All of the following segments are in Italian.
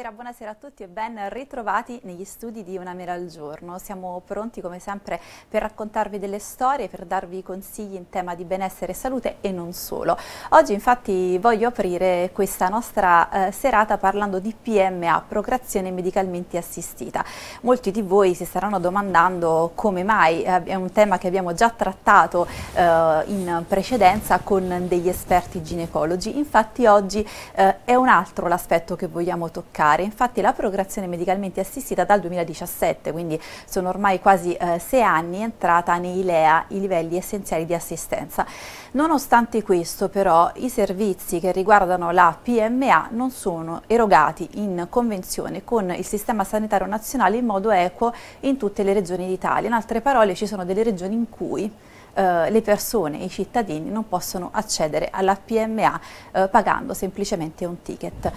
Buonasera, buonasera, a tutti e ben ritrovati negli studi di Una Mera al Giorno. Siamo pronti come sempre per raccontarvi delle storie, per darvi consigli in tema di benessere e salute e non solo. Oggi infatti voglio aprire questa nostra eh, serata parlando di PMA, procreazione medicalmente assistita. Molti di voi si staranno domandando come mai, eh, è un tema che abbiamo già trattato eh, in precedenza con degli esperti ginecologi, infatti oggi eh, è un altro l'aspetto che vogliamo toccare particolare, infatti la procreazione medicalmente assistita dal 2017, quindi sono ormai quasi eh, sei anni, è entrata nei LEA, i livelli essenziali di assistenza. Nonostante questo però i servizi che riguardano la PMA non sono erogati in convenzione con il Sistema Sanitario Nazionale in modo equo in tutte le regioni d'Italia. In altre parole ci sono delle regioni in cui eh, le persone, i cittadini non possono accedere alla PMA eh, pagando semplicemente un ticket.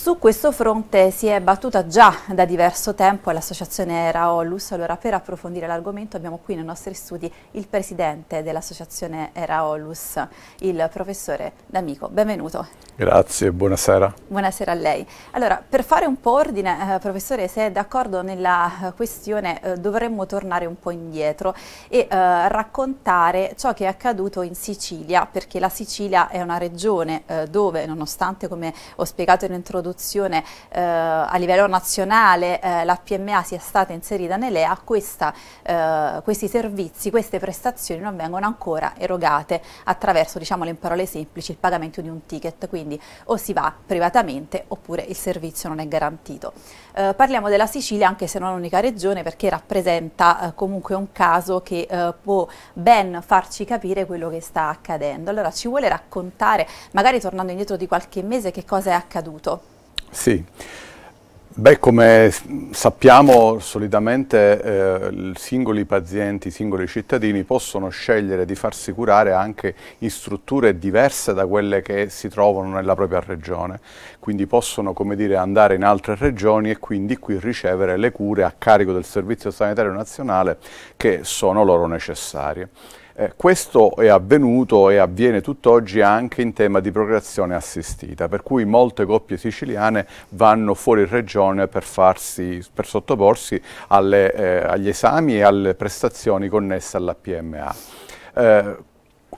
Su questo fronte si è battuta già da diverso tempo l'associazione Eraolus, allora per approfondire l'argomento abbiamo qui nei nostri studi il presidente dell'associazione Eraolus, il professore D'Amico, benvenuto. Grazie, buonasera. Buonasera a lei. Allora, per fare un po' ordine, eh, professore, se è d'accordo nella eh, questione eh, dovremmo tornare un po' indietro e eh, raccontare ciò che è accaduto in Sicilia, perché la Sicilia è una regione eh, dove, nonostante come ho spiegato in introduzione, produzione eh, a livello nazionale eh, la PMA sia stata inserita nell'EA, eh, questi servizi, queste prestazioni non vengono ancora erogate attraverso, diciamolo in parole semplici, il pagamento di un ticket, quindi o si va privatamente oppure il servizio non è garantito. Eh, parliamo della Sicilia, anche se non è l'unica regione, perché rappresenta eh, comunque un caso che eh, può ben farci capire quello che sta accadendo. Allora ci vuole raccontare, magari tornando indietro di qualche mese, che cosa è accaduto? Sì. Beh, come sappiamo solitamente eh, singoli pazienti, i singoli cittadini possono scegliere di farsi curare anche in strutture diverse da quelle che si trovano nella propria regione, quindi possono dire, andare in altre regioni e quindi qui ricevere le cure a carico del Servizio Sanitario Nazionale che sono loro necessarie. Eh, questo è avvenuto e avviene tutt'oggi anche in tema di procreazione assistita, per cui molte coppie siciliane vanno fuori regione per, farsi, per sottoporsi alle, eh, agli esami e alle prestazioni connesse alla PMA. Eh,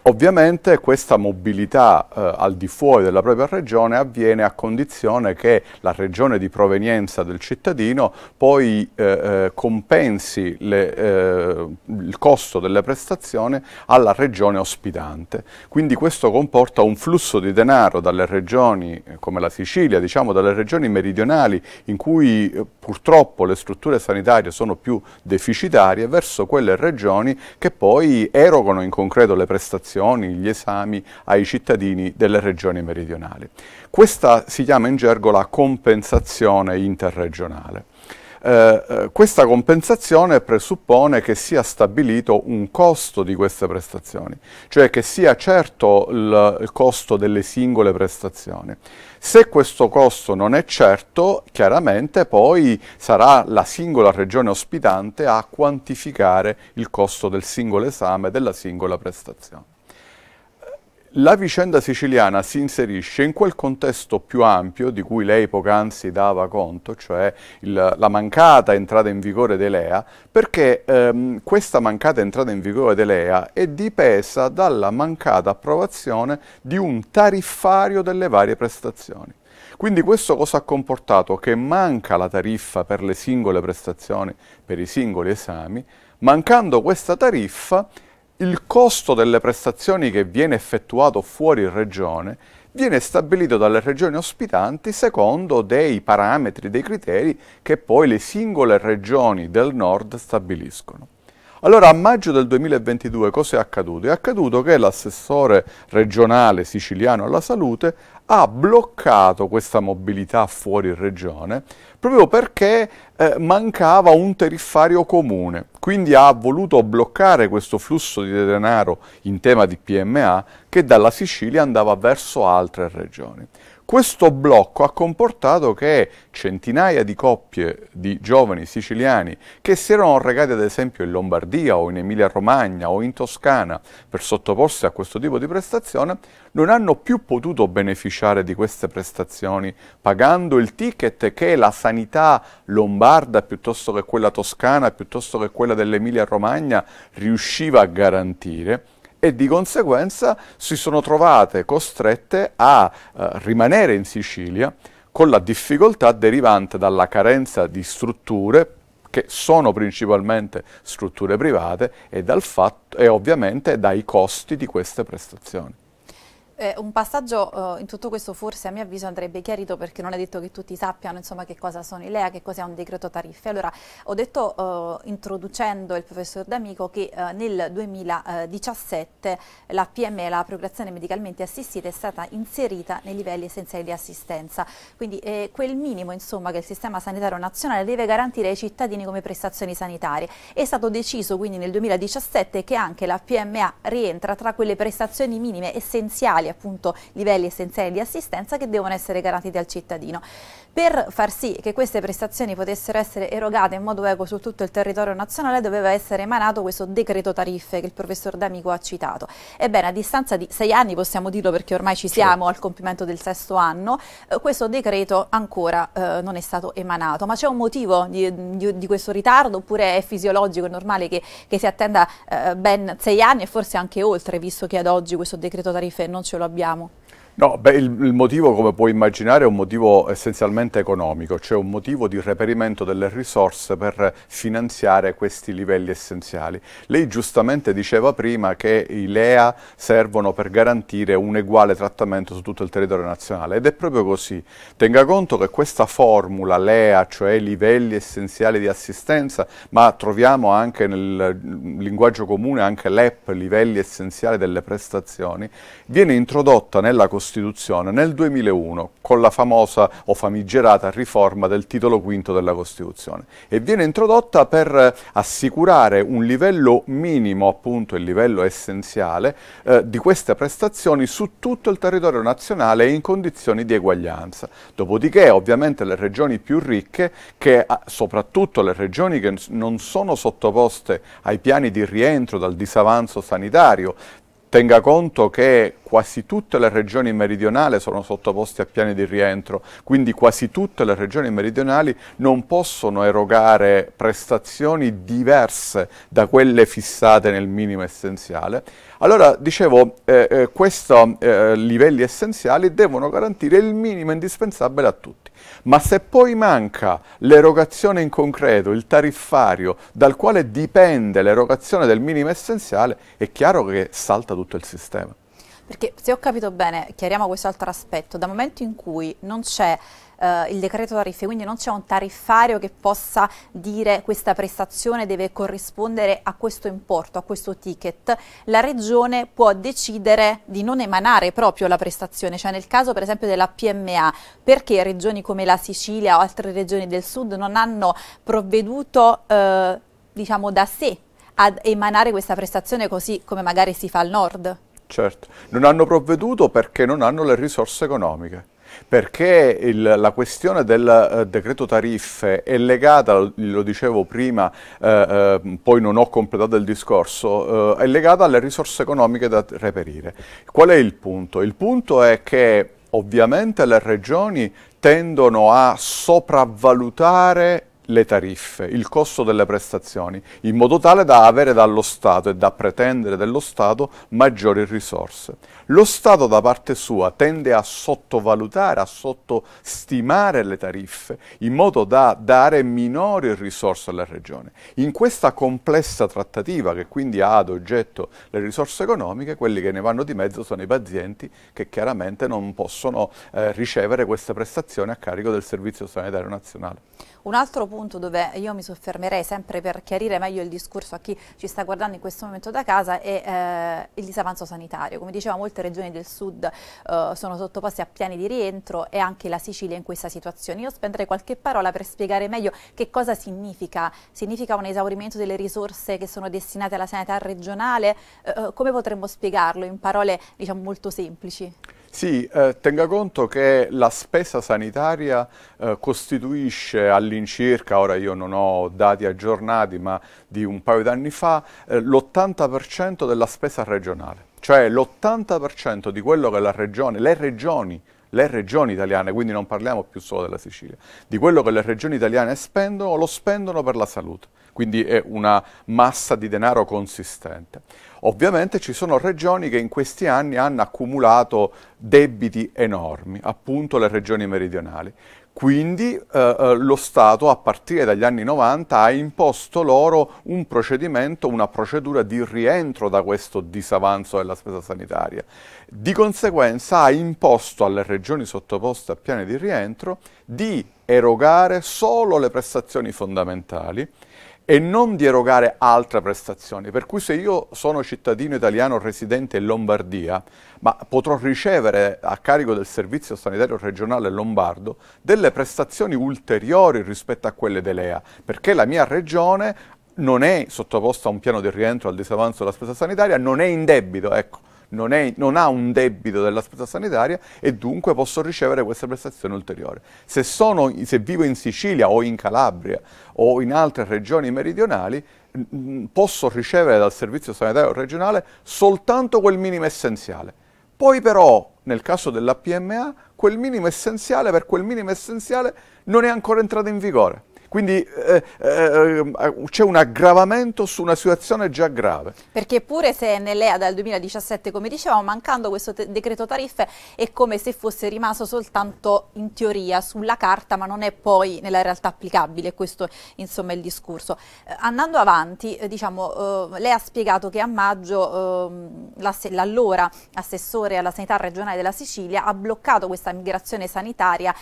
Ovviamente questa mobilità eh, al di fuori della propria regione avviene a condizione che la regione di provenienza del cittadino poi eh, eh compensi le, eh, il costo delle prestazioni alla regione ospitante. Quindi questo comporta un flusso di denaro dalle regioni eh, come la Sicilia, diciamo dalle regioni meridionali in cui eh, purtroppo le strutture sanitarie sono più deficitarie verso quelle regioni che poi erogano in concreto le prestazioni lezioni, gli esami ai cittadini delle regioni meridionali. Questa si chiama in gergo la compensazione interregionale. Eh, eh, questa compensazione presuppone che sia stabilito un costo di queste prestazioni, cioè che sia certo il, il costo delle singole prestazioni. Se questo costo non è certo, chiaramente poi sarà la singola regione ospitante a quantificare il costo del singolo esame, della singola prestazione. La vicenda siciliana si inserisce in quel contesto più ampio di cui lei poc'anzi dava conto, cioè il, la mancata entrata in vigore dell'EA, perché ehm, questa mancata entrata in vigore dell'EA è dipesa dalla mancata approvazione di un tariffario delle varie prestazioni. Quindi questo cosa ha comportato? Che manca la tariffa per le singole prestazioni, per i singoli esami, mancando questa tariffa il costo delle prestazioni che viene effettuato fuori regione viene stabilito dalle regioni ospitanti secondo dei parametri, dei criteri che poi le singole regioni del nord stabiliscono. Allora a maggio del 2022 cosa è accaduto? È accaduto che l'assessore regionale siciliano alla salute ha bloccato questa mobilità fuori regione proprio perché eh, mancava un tariffario comune. Quindi ha voluto bloccare questo flusso di denaro in tema di PMA che dalla Sicilia andava verso altre regioni. Questo blocco ha comportato che centinaia di coppie di giovani siciliani che si erano recati ad esempio in Lombardia o in Emilia-Romagna o in Toscana per sottoporsi a questo tipo di prestazione non hanno più potuto beneficiare di queste prestazioni pagando il ticket che la sanità lombarda piuttosto che quella toscana piuttosto che quella dell'Emilia-Romagna riusciva a garantire e di conseguenza si sono trovate costrette a eh, rimanere in Sicilia con la difficoltà derivante dalla carenza di strutture che sono principalmente strutture private e, fatto, e ovviamente dai costi di queste prestazioni. Eh, un passaggio eh, in tutto questo forse a mio avviso andrebbe chiarito perché non è detto che tutti sappiano insomma, che cosa sono i LEA, che cos'è un decreto tariffe. Allora, ho detto eh, introducendo il professor D'Amico che eh, nel 2017 la PME, la procreazione medicalmente assistita, è stata inserita nei livelli essenziali di assistenza. Quindi eh, quel minimo insomma, che il sistema sanitario nazionale deve garantire ai cittadini come prestazioni sanitarie. È stato deciso quindi nel 2017 che anche la PMA rientra tra quelle prestazioni minime essenziali appunto livelli essenziali di assistenza che devono essere garantiti al cittadino. Per far sì che queste prestazioni potessero essere erogate in modo equo su tutto il territorio nazionale doveva essere emanato questo decreto tariffe che il professor D'Amico ha citato. Ebbene, a distanza di sei anni, possiamo dirlo perché ormai ci certo. siamo al compimento del sesto anno, eh, questo decreto ancora eh, non è stato emanato. Ma c'è un motivo di, di, di, questo ritardo oppure è fisiologico, è normale che, che si attenda eh, ben sei anni e forse anche oltre, visto che ad oggi questo decreto tariffe non ce lo lo abbiamo. No, beh, il, il, motivo, come puoi immaginare, è un motivo essenzialmente economico, cioè un motivo di reperimento delle risorse per finanziare questi livelli essenziali. Lei giustamente diceva prima che i LEA servono per garantire un uguale trattamento su tutto il territorio nazionale ed è proprio così. Tenga conto che questa formula LEA, cioè livelli essenziali di assistenza, ma troviamo anche nel linguaggio comune anche l'EP, livelli essenziali delle prestazioni, viene introdotta nella Costituzione Costituzione nel 2001 con la famosa o famigerata riforma del titolo quinto della Costituzione e viene introdotta per eh, assicurare un livello minimo, appunto il livello essenziale, eh, di queste prestazioni su tutto il territorio nazionale in condizioni di eguaglianza. Dopodiché ovviamente le regioni più ricche, che ah, soprattutto le regioni che non sono sottoposte ai piani di rientro dal disavanzo sanitario, tenga conto che quasi tutte le regioni meridionali sono sottoposte a piani di rientro, quindi quasi tutte le regioni meridionali non possono erogare prestazioni diverse da quelle fissate nel minimo essenziale. Allora, dicevo, eh, eh, questi eh, livelli essenziali devono garantire il minimo indispensabile a tutti. Ma se poi manca l'erogazione in concreto, il tariffario dal quale dipende l'erogazione del minimo essenziale, è chiaro che salta tutto il sistema. Perché se ho capito bene, chiariamo questo altro aspetto, dal momento in cui non c'è Uh, il decreto tariffe, quindi non c'è un tariffario che possa dire questa prestazione deve corrispondere a questo importo, a questo ticket, la regione può decidere di non emanare proprio la prestazione, cioè nel caso per esempio della PMA, perché regioni come la Sicilia o altre regioni del sud non hanno provveduto uh, diciamo da sé ad emanare questa prestazione così come magari si fa al nord? Certo, non hanno provveduto perché non hanno le risorse economiche perché il, la questione del uh, decreto tariffe è legata, lo, lo dicevo prima, eh, eh, poi non ho completato il discorso, eh, è legata alle risorse economiche da reperire. Qual è il punto? Il punto è che ovviamente le regioni tendono a sopravvalutare le tariffe, il costo delle prestazioni, in modo tale da avere dallo Stato e da pretendere dello Stato maggiori risorse. Lo Stato da parte sua tende a sottovalutare, a sottostimare le tariffe, in modo da dare minori risorse alla Regione. In questa complessa trattativa, che quindi ha ad oggetto le risorse economiche, quelli che ne vanno di mezzo sono i pazienti che chiaramente non possono eh, ricevere queste prestazioni a carico del Servizio Sanitario Nazionale. Un altro punto punto dove io mi soffermerei sempre per chiarire meglio il discorso a chi ci sta guardando in questo momento da casa è eh, il disavanzo sanitario. Come diceva, molte regioni del sud eh, sono sottoposte a piani di rientro e anche la Sicilia in questa situazione. Io spenderei qualche parola per spiegare meglio che cosa significa. Significa un esaurimento delle risorse che sono destinate alla sanità regionale? Eh, eh come potremmo spiegarlo in parole diciamo, molto semplici? Sì, eh, tenga conto che la spesa sanitaria eh, costituisce all'incirca, ora io non ho dati aggiornati, ma di un paio d'anni fa, eh, l'80% della spesa regionale, cioè l'80% di quello che la regione, le regioni le regioni italiane, quindi non parliamo più solo della Sicilia, di quello che le regioni italiane spendono, lo spendono per la salute quindi è una massa di denaro consistente. Ovviamente ci sono regioni che in questi anni hanno accumulato debiti enormi, appunto le regioni meridionali. Quindi eh, eh lo Stato a partire dagli anni 90 ha imposto loro un procedimento, una procedura di rientro da questo disavanzo della spesa sanitaria. Di conseguenza ha imposto alle regioni sottoposte a piani di rientro di erogare solo le prestazioni fondamentali e non di erogare altre prestazioni. Per cui se io sono cittadino italiano residente in Lombardia, ma potrò ricevere a carico del Servizio Sanitario Regionale Lombardo delle prestazioni ulteriori rispetto a quelle dell'EA, perché la mia regione non è sottoposta a un piano di rientro al disavanzo della spesa sanitaria, non è in debito, ecco non, è, non ha un debito della spesa sanitaria e dunque posso ricevere questa prestazione ulteriore. Se, sono, se vivo in Sicilia o in Calabria o in altre regioni meridionali, posso ricevere dal Servizio Sanitario Regionale soltanto quel minimo essenziale. Poi però, nel caso della PMA, quel minimo essenziale per quel minimo essenziale non è ancora entrato in vigore. Quindi eh, eh, eh, c'è un aggravamento su una situazione già grave. Perché pure se nell'EA dal 2017, come dicevamo, mancando questo decreto tariffe è come se fosse rimasto soltanto in teoria sulla carta, ma non è poi nella realtà applicabile, questo insomma è il discorso. Eh, andando avanti, eh, diciamo, eh, lei ha spiegato che a maggio ehm, l'allora assessore alla sanità regionale della Sicilia ha bloccato questa migrazione sanitaria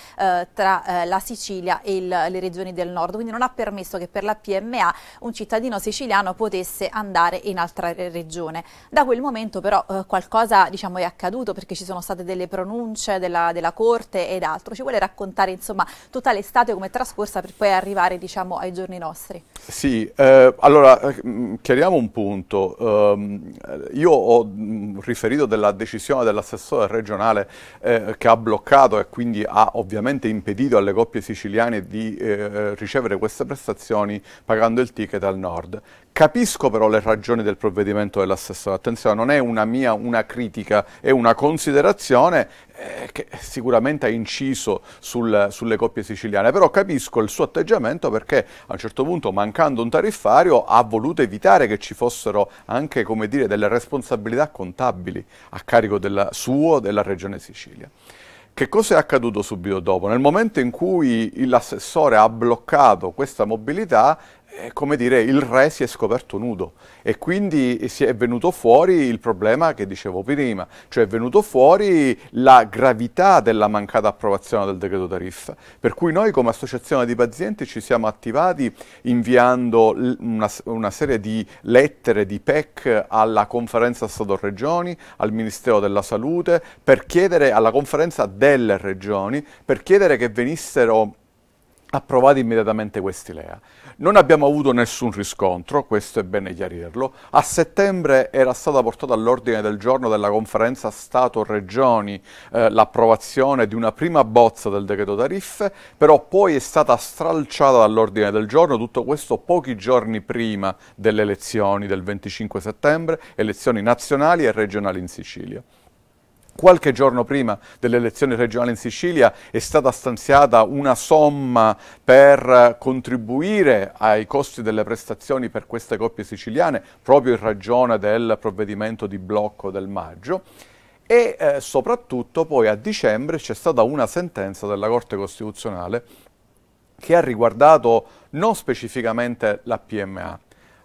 tra la Sicilia e il, le regioni del nord nord, quindi non ha permesso che per la PMA un cittadino siciliano potesse andare in altra regione. Da quel momento però eh, qualcosa diciamo, è accaduto perché ci sono state delle pronunce della, della Corte ed altro. Ci vuole raccontare insomma tutta l'estate come è trascorsa per poi arrivare diciamo, ai giorni nostri? Sì, eh, allora eh, mm, chiariamo un punto. Um, io ho mm, riferito della decisione dell'assessore regionale eh, che ha bloccato e quindi ha ovviamente impedito alle coppie siciliane di eh, ricevere ricevere queste prestazioni pagando il ticket al nord. Capisco però le ragioni del provvedimento dell'assessore, attenzione, non è una mia una critica, è una considerazione eh, che sicuramente ha inciso sul, sulle coppie siciliane, però capisco il suo atteggiamento perché a un certo punto mancando un tariffario ha voluto evitare che ci fossero anche dire, delle responsabilità contabili a carico della, suo della regione Sicilia. Che cosa è accaduto subito dopo? Nel momento in cui l'assessore ha bloccato questa mobilità, come dire, il re si è scoperto nudo e quindi è venuto fuori il problema che dicevo prima, cioè è venuto fuori la gravità della mancata approvazione del decreto tariffa, per cui noi come associazione di pazienti ci siamo attivati inviando una, una serie di lettere di PEC alla conferenza Stato-Regioni, al Ministero della Salute, per chiedere alla conferenza delle regioni, per chiedere che venissero approvati immediatamente questi LEA. Non abbiamo avuto nessun riscontro, questo è bene chiarirlo. A settembre era stata portata all'ordine del giorno della conferenza Stato-Regioni eh, l'approvazione di una prima bozza del decreto tariffe, però poi è stata stralciata dall'ordine del giorno, tutto questo pochi giorni prima delle elezioni del 25 settembre, elezioni nazionali e regionali in Sicilia. Qualche giorno prima delle elezioni regionali in Sicilia è stata stanziata una somma per contribuire ai costi delle prestazioni per queste coppie siciliane, proprio in ragione del provvedimento di blocco del maggio e eh, soprattutto poi a dicembre c'è stata una sentenza della Corte Costituzionale che ha riguardato non specificamente la PMA,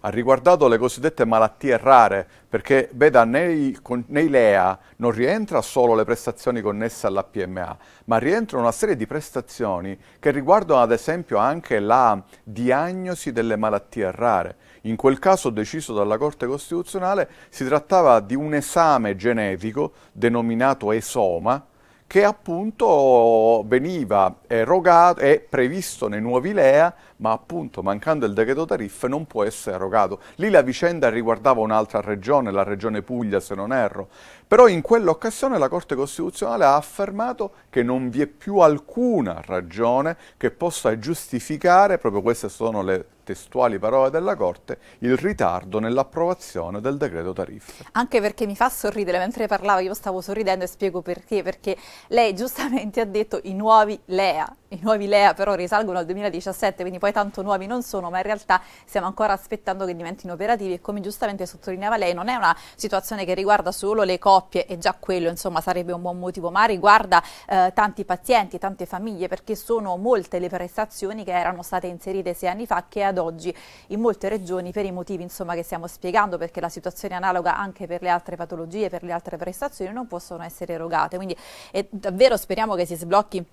ha riguardato le cosiddette malattie rare, perché veda, nei, con, nei LEA non rientra solo le prestazioni connesse alla PMA, ma rientrano una serie di prestazioni che riguardano ad esempio anche la diagnosi delle malattie rare. In quel caso deciso dalla Corte Costituzionale si trattava di un esame genetico denominato esoma, che appunto veniva erogato, è previsto nei nuovi LEA ma appunto mancando il decreto tariffe non può essere erogato. Lì la vicenda riguardava un'altra regione, la regione Puglia se non erro, però in quell'occasione la Corte Costituzionale ha affermato che non vi è più alcuna ragione che possa giustificare, proprio queste sono le testuali parole della Corte, il ritardo nell'approvazione del decreto tariffe. Anche perché mi fa sorridere, mentre parlava io stavo sorridendo e spiego perché, perché lei giustamente ha detto i nuovi LEA, i nuovi LEA però risalgono al 2017, quindi poi tanto nuovi non sono, ma in realtà stiamo ancora aspettando che diventino operativi e come giustamente sottolineava lei non è una situazione che riguarda solo le coppie e già quello insomma sarebbe un buon motivo, ma riguarda eh, tanti pazienti, tante famiglie perché sono molte le prestazioni che erano state inserite sei anni fa che ad oggi in molte regioni per i motivi insomma, che stiamo spiegando perché la situazione è analoga anche per le altre patologie, per le altre prestazioni non possono essere erogate, quindi è, eh, davvero speriamo che si sblocchi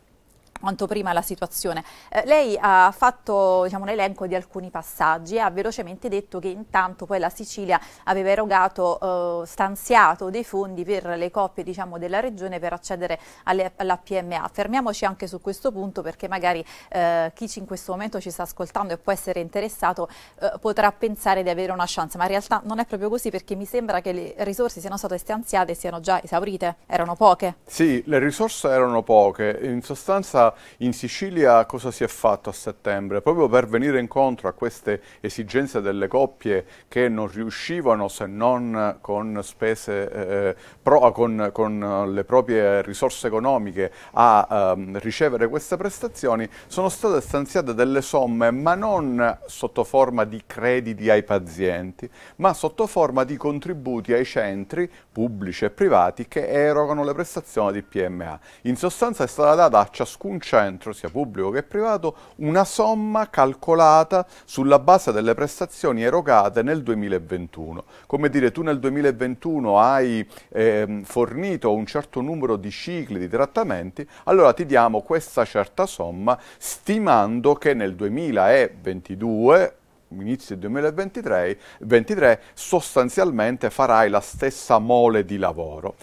quanto prima la situazione. Eh, lei ha fatto diciamo, un elenco di alcuni passaggi e ha velocemente detto che intanto poi la Sicilia aveva erogato, eh, stanziato dei fondi per le coppie diciamo, della regione per accedere alle, alla PMA. Fermiamoci anche su questo punto perché magari eh, chi in questo momento ci sta ascoltando e può essere interessato eh, potrà pensare di avere una chance, ma in realtà non è proprio così perché mi sembra che le risorse siano state stanziate e siano già esaurite, erano poche. Sì, le risorse erano poche, in sostanza in Sicilia cosa si è fatto a settembre, proprio per venire incontro a queste esigenze delle coppie che non riuscivano se non con spese, eh, pro, con, con, eh, le proprie risorse economiche a ehm, ricevere queste prestazioni, sono state stanziate delle somme ma non sotto forma di crediti ai pazienti, ma sotto forma di contributi ai centri pubblici e privati che erogano le prestazioni di PMA. In sostanza è stata data a ciascun centro, sia pubblico che privato, una somma calcolata sulla base delle prestazioni erogate nel 2021. Come dire, tu nel 2021 hai eh, fornito un certo numero di cicli di trattamenti, allora ti diamo questa certa somma stimando che nel 2022 inizio 2023, 2023 sostanzialmente farai la stessa mole di lavoro.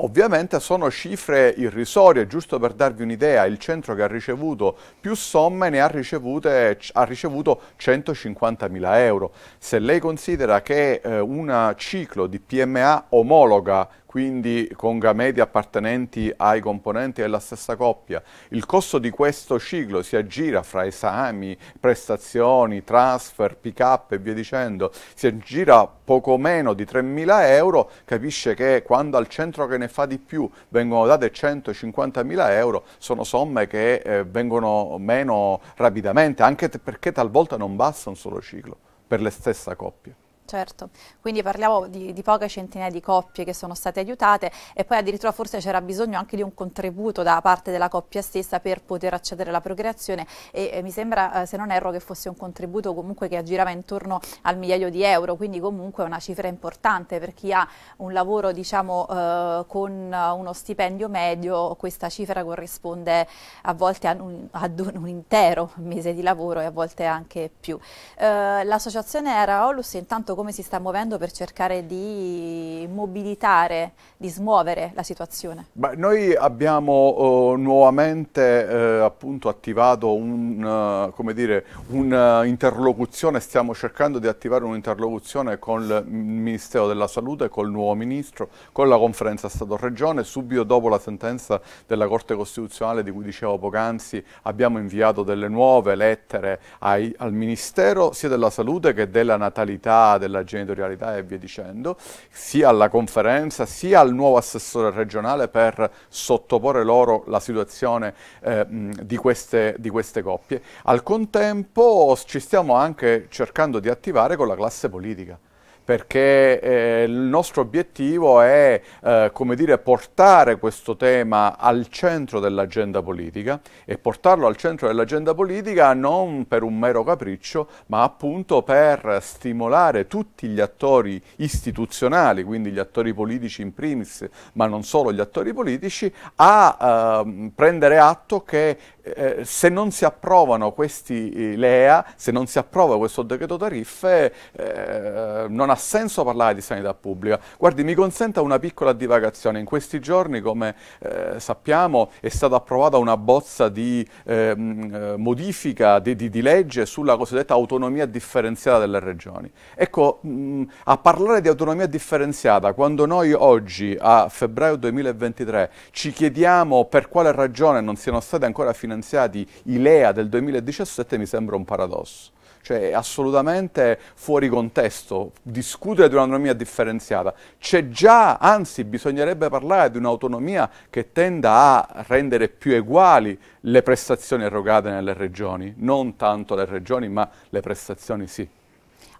Ovviamente sono cifre irrisorie, giusto per darvi un'idea, il centro che ha ricevuto più somme ne ha, ricevute, ha ricevuto 150.000 euro. Se lei considera che eh, un ciclo di PMA omologa quindi con gameti appartenenti ai componenti della stessa coppia. Il costo di questo ciclo si aggira fra esami, prestazioni, transfer, pick up e via dicendo, si aggira poco meno di 3.000 euro, capisce che quando al centro che ne fa di più vengono date 150.000 euro, sono somme che eh, vengono meno rapidamente, anche perché talvolta non basta un solo ciclo per la stessa coppia. Certo, quindi parliamo di, di, poche centinaia di coppie che sono state aiutate e poi addirittura forse c'era bisogno anche di un contributo da parte della coppia stessa per poter accedere alla procreazione e, e mi sembra, eh, se non erro, che fosse un contributo comunque che aggirava intorno al migliaio di euro, quindi comunque una cifra importante per chi ha un lavoro diciamo eh, con uno stipendio medio, questa cifra corrisponde a volte un, ad un, un, intero mese di lavoro e a volte anche più. Eh, l'associazione Olus intanto come si sta muovendo per cercare di mobilitare, di smuovere la situazione? Beh, noi abbiamo eh, nuovamente eh, appunto attivato un'interlocuzione, eh, eh, uh, stiamo cercando di attivare un'interlocuzione con il Ministero della Salute, col nuovo Ministro, con la conferenza Stato-Regione, subito dopo la sentenza della Corte Costituzionale di cui dicevo poc'anzi abbiamo inviato delle nuove lettere ai, al Ministero sia della Salute che della natalità, della genitorialità e via dicendo, sia alla conferenza sia al nuovo assessore regionale per sottoporre loro la situazione eh, di, queste, di queste coppie. Al contempo ci stiamo anche cercando di attivare con la classe politica perché eh, il nostro obiettivo è eh, come dire, portare questo tema al centro dell'agenda politica e portarlo al centro dell'agenda politica non per un mero capriccio, ma appunto per stimolare tutti gli attori istituzionali, quindi gli attori politici in primis, ma non solo gli attori politici, a eh, prendere atto che eh, se non si approvano questi eh, LEA, se non si approva questo decreto tariffe, eh, non ha senso parlare di sanità pubblica. Guardi, mi consenta una piccola divagazione. In questi giorni, come eh, sappiamo, è stata approvata una bozza di ehm, eh, modifica di, di, di, legge sulla cosiddetta autonomia differenziata delle regioni. Ecco, mh, mm, a parlare di autonomia differenziata, quando noi oggi, a febbraio 2023, ci chiediamo per quale ragione non siano state ancora finanziate finanziati i LEA del 2017 mi sembra un paradosso cioè è assolutamente fuori contesto discutere di un'autonomia differenziata. C'è già, anzi bisognerebbe parlare di un'autonomia che tenda a rendere più uguali le prestazioni erogate nelle regioni, non tanto le regioni ma le prestazioni sì.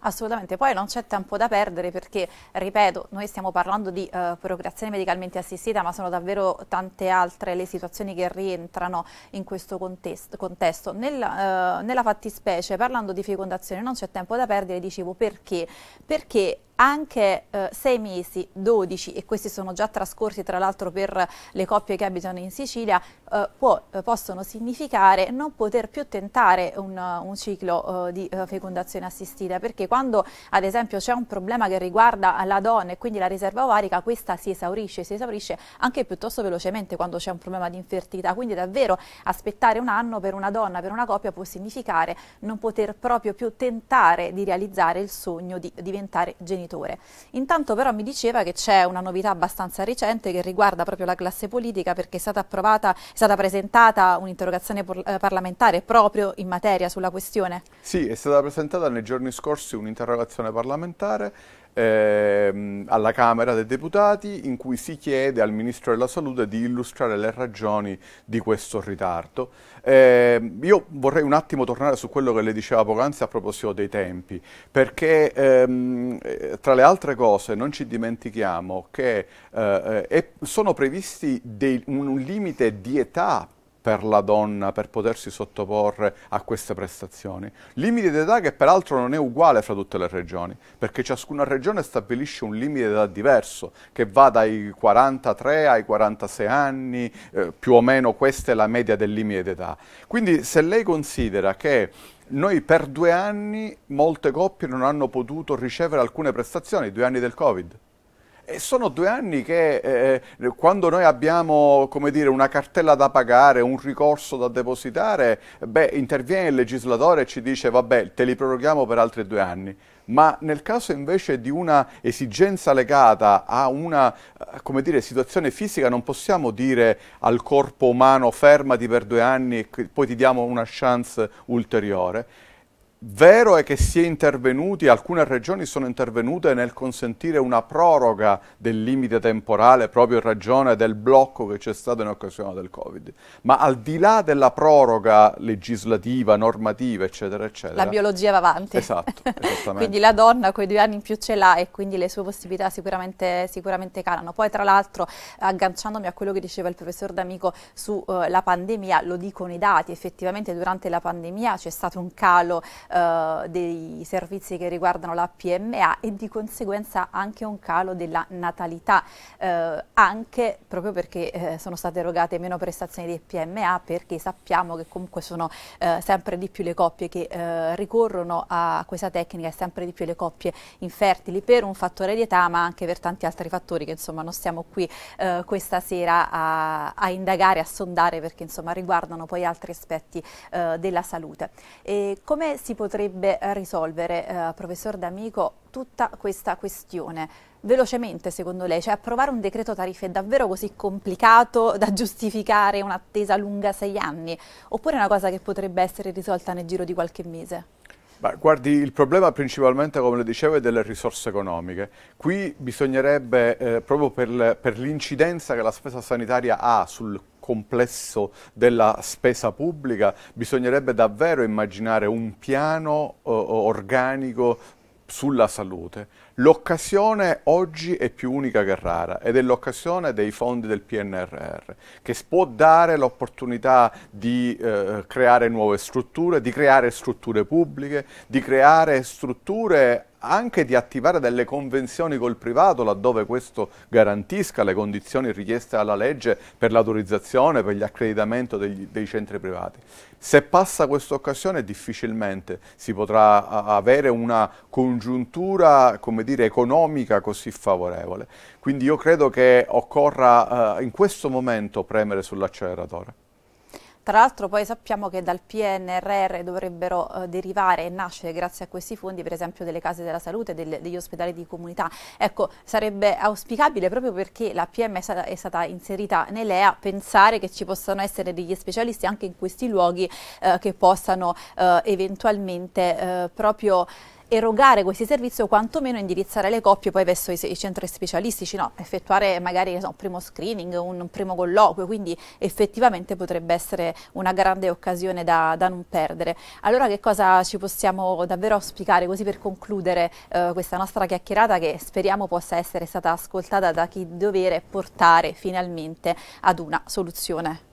Assolutamente, poi non c'è tempo da perdere perché, ripeto, noi stiamo parlando di eh, procreazione medicalmente assistita, ma sono davvero tante altre le situazioni che rientrano in questo contest contesto. Nel, eh, nella fattispecie, parlando di fecondazione, non c'è tempo da perdere, dicevo perché? Perché anche eh, sei mesi, 12, e questi sono già trascorsi tra l'altro per le coppie che abitano in Sicilia, eh, può, eh, possono significare non poter più tentare un, un ciclo eh, di eh, fecondazione assistita, perché quando ad esempio c'è un problema che riguarda la donna e quindi la riserva ovarica, questa si esaurisce, si esaurisce anche piuttosto velocemente quando c'è un problema di infertilità, quindi davvero aspettare un anno per una donna, per una coppia può significare non poter proprio più tentare di realizzare il sogno di diventare genitore genitore. Intanto però mi diceva che c'è una novità abbastanza recente che riguarda proprio la classe politica perché è stata approvata, è stata presentata un'interrogazione eh, parlamentare proprio in materia sulla questione. Sì, è stata presentata nei giorni scorsi un'interrogazione parlamentare ehm, alla Camera dei Deputati in cui si chiede al Ministro della Salute di illustrare le ragioni di questo ritardo. Eh, io vorrei un attimo tornare su quello che le diceva poc'anzi a proposito dei tempi, perché ehm, eh, tra le altre cose non ci dimentichiamo che eh, eh, sono previsti dei, un, un limite di età per la donna per potersi sottoporre a queste prestazioni. Limite d'età che peraltro non è uguale fra tutte le regioni, perché ciascuna regione stabilisce un limite d'età diverso, che va dai 43 ai 46 anni, eh, più o meno questa è la media del limite d'età. Quindi se lei considera che noi per due anni molte coppie non hanno potuto ricevere alcune prestazioni, due anni del Covid, e sono due anni che eh, eh quando noi abbiamo dire, una cartella da pagare, un ricorso da depositare, beh, interviene il legislatore e ci dice vabbè, te li proroghiamo per altri due anni ma nel caso invece di una esigenza legata a una eh, dire, situazione fisica non possiamo dire al corpo umano fermati per due anni e poi ti diamo una chance ulteriore. Vero è che si è intervenuti, alcune regioni sono intervenute nel consentire una proroga del limite temporale proprio in ragione del blocco che c'è stato in occasione del Covid, ma al di là della proroga legislativa, normativa, eccetera, eccetera. La biologia va avanti. Esatto, quindi la donna quei due anni in più ce l'ha e quindi le sue possibilità sicuramente, sicuramente calano. Poi tra l'altro, agganciandomi a quello che diceva il professor D'Amico sulla eh, uh, pandemia, lo dicono i dati, effettivamente durante la pandemia c'è stato un calo eh, dei servizi che riguardano la PMA e di conseguenza anche un calo della natalità, eh, anche proprio perché eh, sono state erogate meno prestazioni di PMA perché sappiamo che comunque sono eh, sempre di più le coppie che eh, ricorrono a questa tecnica e sempre di più le coppie infertili per un fattore di età ma anche per tanti altri fattori che insomma non stiamo qui eh, questa sera a, a, indagare, a sondare perché insomma riguardano poi altri aspetti della salute. E come si potrebbe risolvere, eh, professor D'Amico, tutta questa questione? Velocemente, secondo lei, cioè approvare un decreto tariffe è davvero così complicato da giustificare un'attesa lunga sei anni? Oppure è una cosa che potrebbe essere risolta nel giro di qualche mese? Beh, guardi, il problema principalmente, come le dicevo, è delle risorse economiche. Qui bisognerebbe, eh, proprio per l'incidenza che la spesa sanitaria ha sul complesso della spesa pubblica, bisognerebbe davvero immaginare un piano eh, organico sulla salute, l'occasione oggi è più unica che rara ed è l'occasione dei fondi del PNRR che può dare l'opportunità di eh, creare nuove strutture, di creare strutture pubbliche, di creare strutture anche di attivare delle convenzioni col privato laddove questo garantisca le condizioni richieste dalla legge per l'autorizzazione, per l'accreditamento dei centri privati. Se passa questa occasione difficilmente si potrà avere una congiuntura dire, economica così favorevole. Quindi io credo che occorra eh, in questo momento premere sull'acceleratore. Tra l'altro poi sappiamo che dal PNRR dovrebbero eh, derivare e nascere grazie a questi fondi per esempio delle case della salute, del, degli ospedali di comunità. Ecco, sarebbe auspicabile proprio perché la PM è stata, è stata inserita nell'EA pensare che ci possano essere degli specialisti anche in questi luoghi eh, che possano eh, eventualmente eh, proprio erogare questi servizi o quantomeno indirizzare le coppie poi verso i, i centri specialistici, no, effettuare magari un so, primo screening, un primo colloquio, quindi effettivamente potrebbe essere una grande occasione da, da non perdere. Allora che cosa ci possiamo davvero auspicare così per concludere eh, questa nostra chiacchierata che speriamo possa essere stata ascoltata da chi dovere portare finalmente ad una soluzione?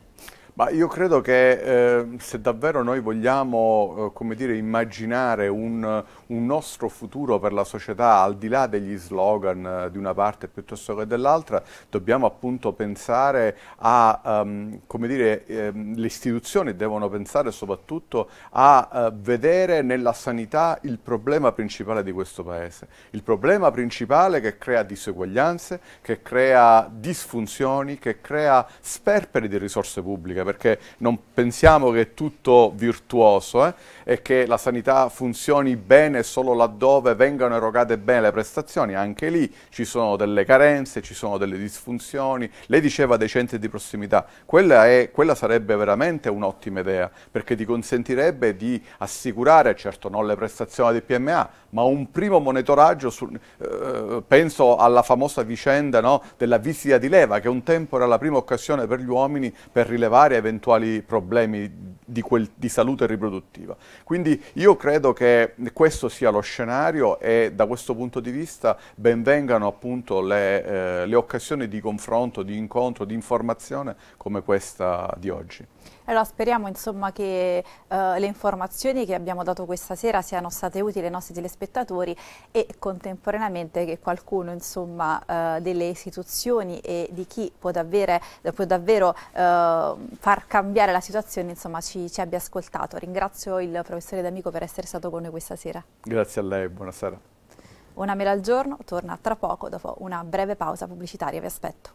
Ma io credo che eh, se davvero noi vogliamo eh, dire, immaginare un, un nostro futuro per la società al di là degli slogan eh, di una parte piuttosto che dell'altra, dobbiamo appunto pensare a, um, come dire, ehm, le istituzioni devono pensare soprattutto a uh, vedere nella sanità il problema principale di questo Paese, il problema principale che crea diseguaglianze, che crea disfunzioni, che crea sperperi di risorse pubbliche, perché non pensiamo che è tutto virtuoso eh, e che la sanità funzioni bene bene solo laddove vengano erogate bene le prestazioni, anche lì ci sono delle carenze, ci sono delle disfunzioni, lei diceva dei centri di prossimità, quella, è, quella sarebbe veramente un'ottima idea perché ti consentirebbe di assicurare, certo non le prestazioni del PMA, ma un primo monitoraggio, su, eh, penso alla famosa vicenda no, della visita di leva che un tempo era la prima occasione per gli uomini per rilevare eventuali problemi di, quel, di, salute riproduttiva. Quindi io credo che questo sia lo scenario e da questo punto di vista ben vengano appunto le, eh, le occasioni di confronto, di incontro, di informazione come questa di oggi. Allora speriamo insomma, che eh, le informazioni che abbiamo dato questa sera siano state utili ai nostri telespettatori e contemporaneamente che qualcuno insomma, eh, delle istituzioni e di chi può davvero, può davvero eh, far cambiare la situazione insomma, ci, ci, abbia ascoltato. Ringrazio il professore D'Amico per essere stato con noi questa sera. Grazie a lei, buonasera. Una mela al giorno torna tra poco dopo una breve pausa pubblicitaria, vi aspetto.